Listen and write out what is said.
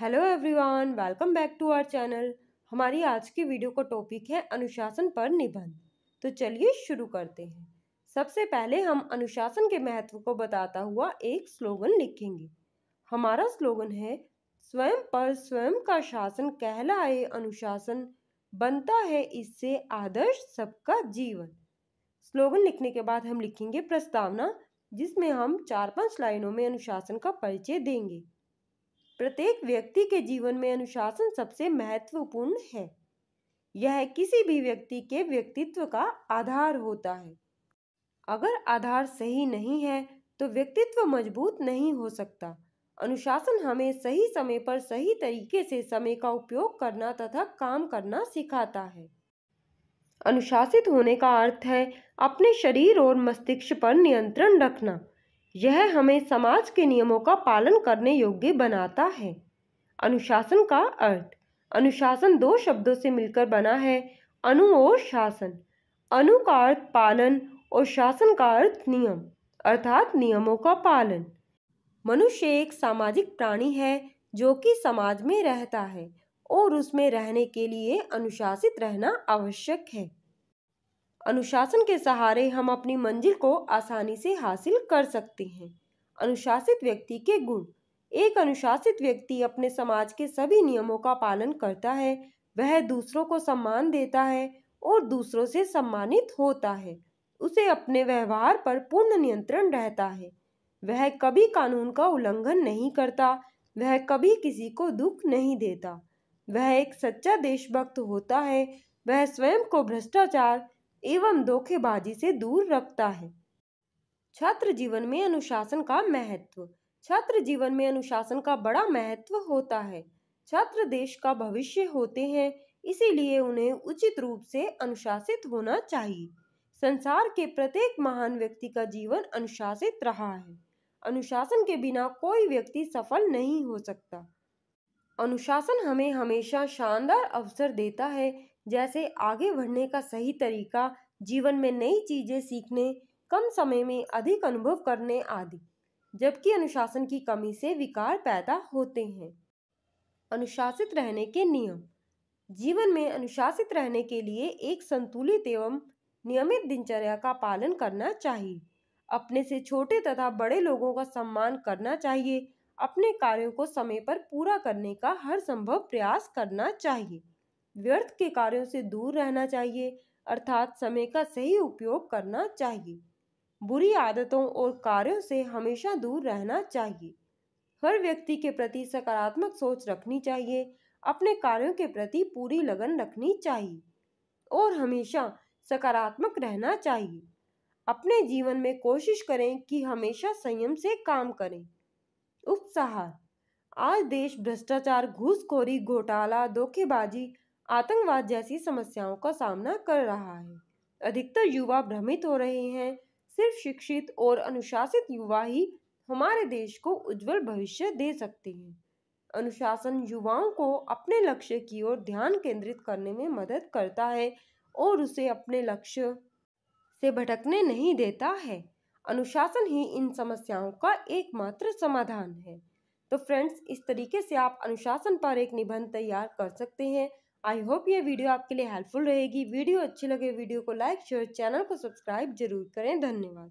hello everyone welcome back to our channel हमारी आज की वीडियो का टॉपिक है अनुशासन पर निबंध तो चलिए शुरू करते हैं सबसे पहले हम अनुशासन के महत्व को बताता हुआ एक स्लोगन लिखेंगे हमारा स्लोगन है स्वयं पर स्वयं का शासन कहलाए अनुशासन बनता है इससे आदर्श सबका जीवन स्लोगन लिखने के बाद हम लिखेंगे प्रस्तावना जिसमें हम चार पांच लाइनों में अनुशासन का परिचय देंगे प्रत्येक व्यक्ति के जीवन में अनुशासन सबसे महत्वपूर्ण है यह किसी भी व्यक्ति के व्यक्तित्व का आधार होता है अगर आधार सही नहीं है तो व्यक्तित्व मजबूत नहीं हो सकता अनुशासन हमें सही समय पर सही तरीके से समय का उपयोग करना तथा काम करना सिखाता है अनुशासित होने का अर्थ है अपने शरीर और मस्तिष्क पर नियंत्रण रखना यह हमें समाज के नियमों का पालन करने योग्य बनाता है अनुशासन का अर्थ अनुशासन दो शब्दों से मिलकर बना है अनु और शासन अनु का अर्थ पालन और शासन का अर्थ नियम अर्थात नियमों का पालन मनुष्य एक सामाजिक प्राणी है जो कि समाज में रहता है और उसमें रहने के लिए अनुशासित रहना आवश्यक है अनुशासन के सहारे हम अपनी मंजिल को आसानी से हासिल कर सकते हैं अनुशासित व्यक्ति के गुण एक अनुशासित व्यक्ति अपने समाज के सभी नियमों का पालन करता है वह दूसरों को सम्मान देता है और दूसरों से सम्मानित होता है उसे अपने व्यवहार पर पूर्ण नियंत्रण रहता है वह कभी कानून का उल्लंघन नहीं करता वह कभी किसी को दुख नहीं देता वह एक सच्चा देशभक्त होता है वह स्वयं को भ्रष्टाचार एवं धोखेबाजी से दूर रखता है छात्र जीवन में अनुशासन का महत्व छात्र जीवन में अनुशासन का बड़ा महत्व होता है छात्र देश का भविष्य होते हैं इसीलिए उन्हें उचित रूप से अनुशासित होना चाहिए संसार के प्रत्येक महान व्यक्ति का जीवन अनुशासित रहा है अनुशासन के बिना कोई व्यक्ति सफल नहीं हो सकता अनुशासन हमें हमेशा शानदार अवसर देता है जैसे आगे बढ़ने का सही तरीका जीवन में नई चीज़ें सीखने कम समय में अधिक अनुभव करने आदि जबकि अनुशासन की कमी से विकार पैदा होते हैं अनुशासित रहने के नियम जीवन में अनुशासित रहने के लिए एक संतुलित एवं नियमित दिनचर्या का पालन करना चाहिए अपने से छोटे तथा बड़े लोगों का सम्मान करना चाहिए अपने कार्यों को समय पर पूरा करने का हर संभव प्रयास करना चाहिए व्यर्थ के कार्यों से दूर रहना चाहिए अर्थात समय का सही उपयोग करना चाहिए बुरी आदतों और कार्यों से हमेशा दूर रहना चाहिए हर व्यक्ति के प्रति सकारात्मक सोच रखनी चाहिए अपने कार्यों के प्रति पूरी लगन रखनी चाहिए और हमेशा सकारात्मक रहना चाहिए अपने जीवन में कोशिश करें कि हमेशा संयम से काम करें उपसाह आज देश भ्रष्टाचार घूसखोरी घोटाला धोखेबाजी आतंकवाद जैसी समस्याओं का सामना कर रहा है अधिकतर युवा भ्रमित हो रहे हैं सिर्फ शिक्षित और अनुशासित युवा ही हमारे देश को उज्जवल भविष्य दे सकते हैं अनुशासन युवाओं को अपने लक्ष्य की ओर ध्यान केंद्रित करने में मदद करता है और उसे अपने लक्ष्य से भटकने नहीं देता है अनुशासन ही इन समस्याओं का एकमात्र समाधान है तो फ्रेंड्स इस तरीके से आप अनुशासन पर एक निबंध तैयार कर सकते हैं आई होप ये वीडियो आपके लिए हेल्पफुल रहेगी वीडियो अच्छी लगे वीडियो को लाइक शेयर चैनल को सब्सक्राइब जरूर करें धन्यवाद